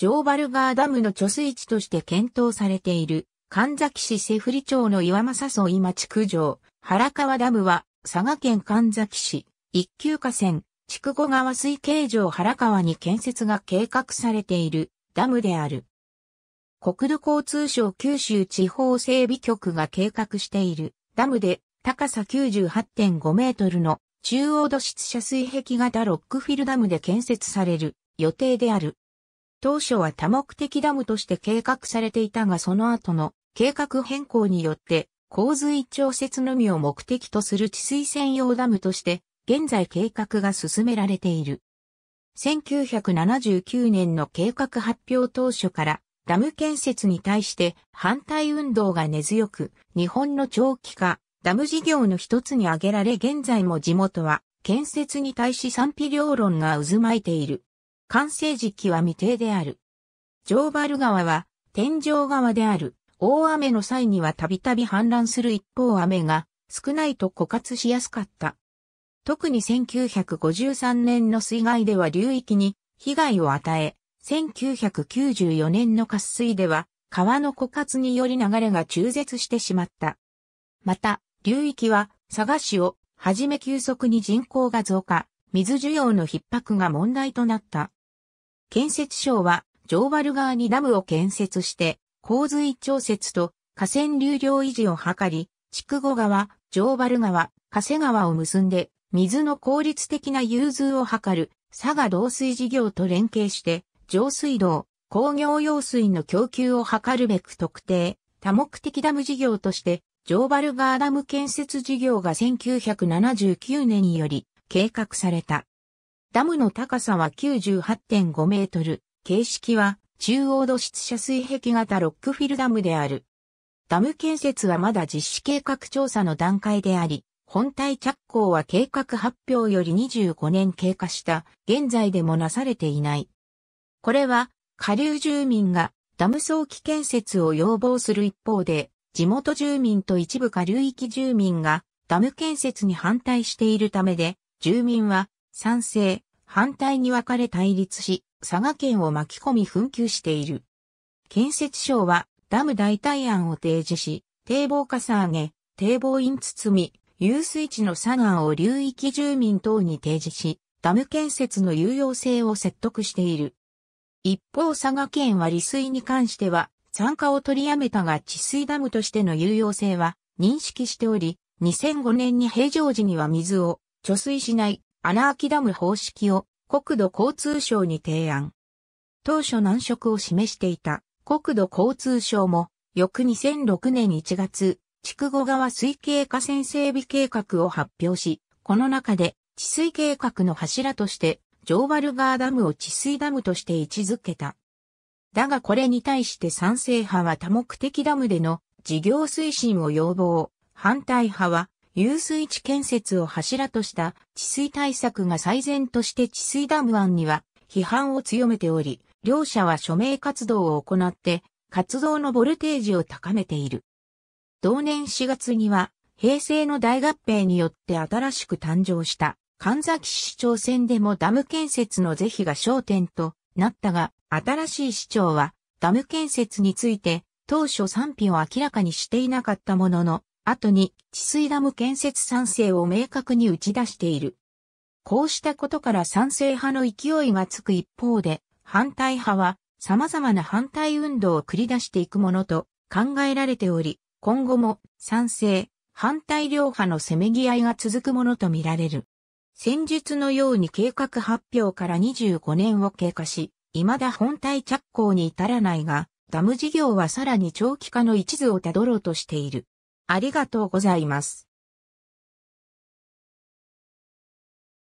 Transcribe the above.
ジョーバルガーダムの貯水池として検討されている、神崎市瀬振町の岩正沿町区城、原川ダムは、佐賀県神崎市、一級河川、筑後川水系上原川に建設が計画されているダムである。国土交通省九州地方整備局が計画しているダムで高さ98.5メートルの中央土質遮水壁型ロックフィルダムで建設される予定である。当初は多目的ダムとして計画されていたがその後の計画変更によって洪水調節のみを目的とする治水専用ダムとして現在計画が進められている。1979年の計画発表当初からダム建設に対して反対運動が根強く日本の長期化、ダム事業の一つに挙げられ現在も地元は建設に対し賛否両論が渦巻いている。完成時期は未定である。ジョーバル川は天井川である。大雨の際にはたびたび氾濫する一方雨が少ないと枯渇しやすかった。特に1953年の水害では流域に被害を与え、1994年の渇水では川の枯渇により流れが中絶してしまった。また、流域は佐賀市をはじめ急速に人口が増加、水需要の逼迫が問題となった。建設省は、上バル川にダムを建設して、洪水調節と河川流量維持を図り、筑後川、上バル川、加瀬川を結んで、水の効率的な融通を図る、佐賀導水事業と連携して、上水道、工業用水の供給を図るべく特定、多目的ダム事業として、上バルダム建設事業が1979年により計画された。ダムの高さは98.5メートル、形式は中央土質遮水壁型ロックフィルダムである。ダム建設はまだ実施計画調査の段階であり、本体着工は計画発表より25年経過した現在でもなされていない。これは下流住民がダム早期建設を要望する一方で、地元住民と一部下流域住民がダム建設に反対しているためで、住民は賛成、反対に分かれ対立し、佐賀県を巻き込み紛糾している。建設省はダム代替案を提示し、堤防かさ上げ、堤防院包み、遊水地の左岸を流域住民等に提示し、ダム建設の有用性を説得している。一方佐賀県は利水に関しては、参加を取りやめたが治水ダムとしての有用性は認識しており、2005年に平常時には水を貯水しない穴開きダム方式を国土交通省に提案。当初難色を示していた国土交通省も翌2006年1月、筑後川水系河川整備計画を発表し、この中で治水計画の柱として上バルガーダムを治水ダムとして位置づけた。だがこれに対して賛成派は多目的ダムでの事業推進を要望、反対派は遊水地建設を柱とした治水対策が最善として治水ダム案には批判を強めており、両者は署名活動を行って活動のボルテージを高めている。同年4月には平成の大合併によって新しく誕生した神崎市長選でもダム建設の是非が焦点となったが、新しい市長はダム建設について当初賛否を明らかにしていなかったものの、後に治水ダム建設賛成を明確に打ち出している。こうしたことから賛成派の勢いがつく一方で、反対派は様々な反対運動を繰り出していくものと考えられており、今後も賛成、反対両派のせめぎ合いが続くものとみられる。戦術のように計画発表から25年を経過し、未だ本体着工に至らないが、ダム事業はさらに長期化の一途をたどろうとしている。ありがとうございます。